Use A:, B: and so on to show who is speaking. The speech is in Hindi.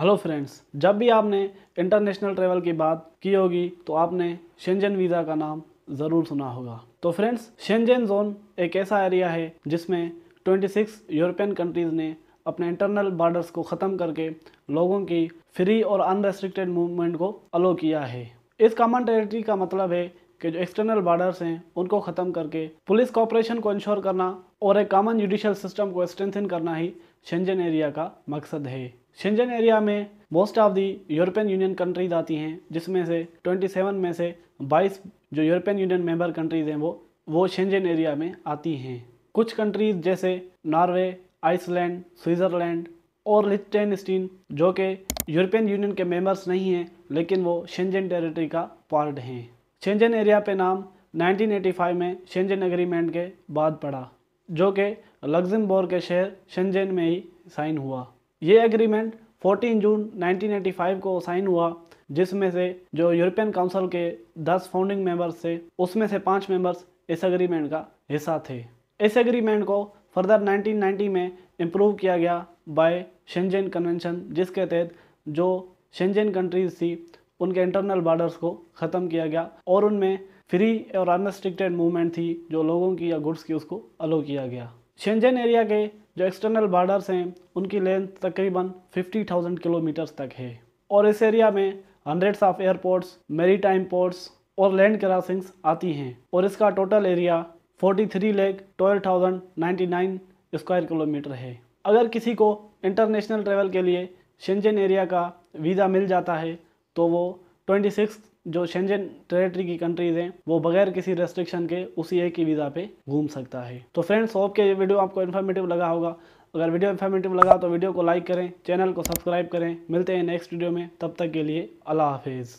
A: हेलो फ्रेंड्स जब भी आपने इंटरनेशनल ट्रेवल की बात की होगी तो आपने शेंजन वीज़ा का नाम ज़रूर सुना होगा तो फ्रेंड्स शेंजन जोन एक ऐसा एरिया है जिसमें 26 यूरोपियन कंट्रीज़ ने अपने इंटरनल बॉर्डर्स को ख़त्म करके लोगों की फ्री और अनरेस्ट्रिक्टेड मूवमेंट को अलो किया है इस कॉमन टेरिटरी का मतलब है के जो एक्सटर्नल बॉर्डर्स हैं उनको ख़त्म करके पुलिस कॉपरेशन को इंश्योर करना और एक कॉमन जुडिशल सिस्टम को स्ट्रेंथन करना ही शेंजन एरिया का मकसद है शेंजन एरिया में most of the European Union countries आती हैं जिसमें से 27 में से 22 जो यूरोपियन यूनियन मेंबर कंट्रीज हैं वो वो शेंजन एरिया में आती हैं कुछ कंट्रीज जैसे नॉर्वे आइसलैंड स्विट्ज़रलैंड और लिथेनस्टीन जो कि यूरोपियन यूनियन के मेंबर्स नहीं हैं लेकिन वो शेंजन टेरिटरी का पार्ट हैं शेंजन एरिया पे नाम 1985 में शेंजन एग्रीमेंट के बाद पड़ा जो कि लग्जमबोर के शहर शेंजन में ही साइन हुआ ये एग्रीमेंट 14 जून 1985 को साइन हुआ जिसमें से जो यूरोपियन काउंसिल के 10 फाउंडिंग मेंबर्स थे उसमें से पाँच मेंबर्स इस एग्रीमेंट का हिस्सा थे इस एग्रीमेंट को फर्दर 1990 में इम्प्रूव किया गया बाय शेंजन कन्वेंशन जिसके तहत जो शेंजन कंट्रीज थी उनके इंटरनल बॉर्डर्स को ख़त्म किया गया और उनमें फ्री और अनरिस्ट्रिक्टेड मूवमेंट थी जो लोगों की या गुड्स की उसको अलो किया गया शेंजन एरिया के जो एक्सटर्नल बॉर्डर्स हैं उनकी लेंथ तकरीबन 50,000 किलोमीटर्स तक है और इस एरिया में hundreds of airports maritime ports और लैंड क्रॉसिंग्स आती हैं और इसका टोटल एरिया 43 लेख 12,099 स्क्वायर किलोमीटर है अगर किसी को इंटरनेशनल ट्रेवल के लिए शेंजन एरिया का वीज़ा मिल जाता है तो वो ट्वेंटी सिक्स जो शेंजन टेरेटरी की कंट्रीज हैं वो बगैर किसी रेस्ट्रिक्शन के उसी एक ही वीज़ा पे घूम सकता है तो फ्रेंड्स होप के ये वीडियो आपको इन्फॉर्मेटिव लगा होगा अगर वीडियो इन्फॉर्मेटिव लगा तो वीडियो को लाइक करें चैनल को सब्सक्राइब करें मिलते हैं नेक्स्ट वीडियो में तब तक के लिए अल्लाह हाफिज़